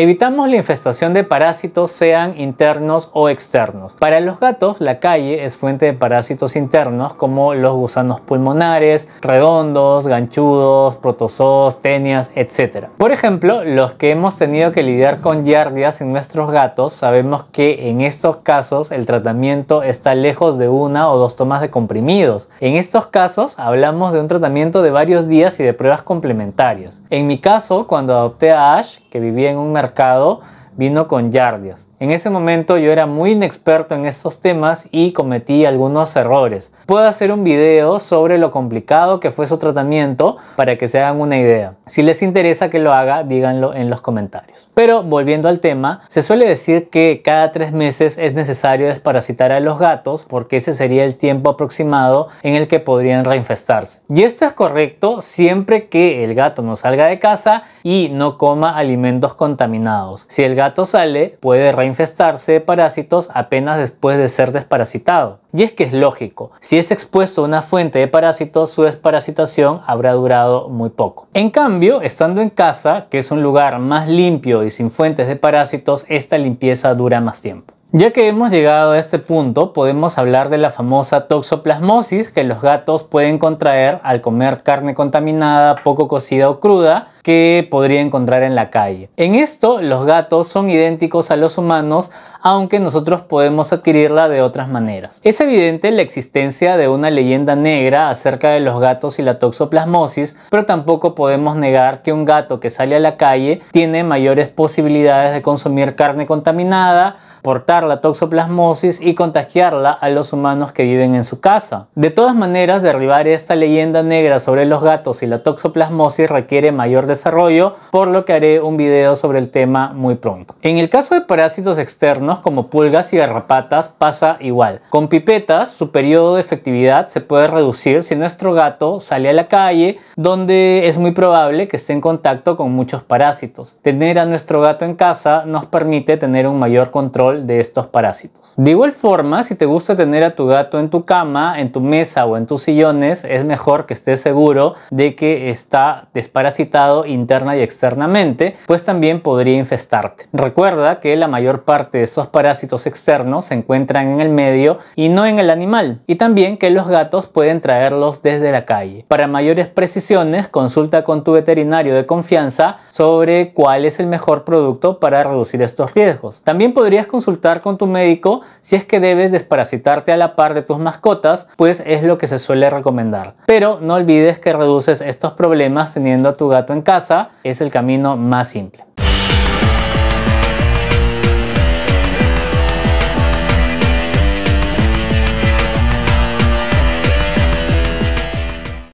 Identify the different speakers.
Speaker 1: Evitamos la infestación de parásitos sean internos o externos. Para los gatos, la calle es fuente de parásitos internos como los gusanos pulmonares, redondos, ganchudos, protozoos, tenias, etc. Por ejemplo, los que hemos tenido que lidiar con yardias en nuestros gatos, sabemos que en estos casos el tratamiento está lejos de una o dos tomas de comprimidos. En estos casos hablamos de un tratamiento de varios días y de pruebas complementarias. En mi caso, cuando adopté a Ash, que vivía en un mercado mercado vino con Yardias. En ese momento yo era muy inexperto en estos temas y cometí algunos errores. Puedo hacer un video sobre lo complicado que fue su tratamiento para que se hagan una idea. Si les interesa que lo haga, díganlo en los comentarios. Pero volviendo al tema, se suele decir que cada tres meses es necesario desparasitar a los gatos porque ese sería el tiempo aproximado en el que podrían reinfestarse. Y esto es correcto siempre que el gato no salga de casa y no coma alimentos contaminados. Si el gato sale, puede reinfestarse de parásitos apenas después de ser desparasitado. Y es que es lógico, si es expuesto a una fuente de parásitos, su desparasitación habrá durado muy poco. En cambio, estando en casa, que es un lugar más limpio y sin fuentes de parásitos, esta limpieza dura más tiempo. Ya que hemos llegado a este punto, podemos hablar de la famosa toxoplasmosis que los gatos pueden contraer al comer carne contaminada, poco cocida o cruda, podría encontrar en la calle. En esto, los gatos son idénticos a los humanos, aunque nosotros podemos adquirirla de otras maneras. Es evidente la existencia de una leyenda negra acerca de los gatos y la toxoplasmosis, pero tampoco podemos negar que un gato que sale a la calle tiene mayores posibilidades de consumir carne contaminada, portar la toxoplasmosis y contagiarla a los humanos que viven en su casa. De todas maneras, derribar esta leyenda negra sobre los gatos y la toxoplasmosis requiere mayor desarrollo, por lo que haré un video sobre el tema muy pronto. En el caso de parásitos externos como pulgas y garrapatas pasa igual. Con pipetas su periodo de efectividad se puede reducir si nuestro gato sale a la calle donde es muy probable que esté en contacto con muchos parásitos. Tener a nuestro gato en casa nos permite tener un mayor control de estos parásitos. De igual forma, si te gusta tener a tu gato en tu cama, en tu mesa o en tus sillones, es mejor que estés seguro de que está desparasitado interna y externamente, pues también podría infestarte. Recuerda que la mayor parte de esos parásitos externos se encuentran en el medio y no en el animal, y también que los gatos pueden traerlos desde la calle. Para mayores precisiones, consulta con tu veterinario de confianza sobre cuál es el mejor producto para reducir estos riesgos. También podrías consultar con tu médico si es que debes desparasitarte a la par de tus mascotas, pues es lo que se suele recomendar. Pero no olvides que reduces estos problemas teniendo a tu gato en casa es el camino más simple.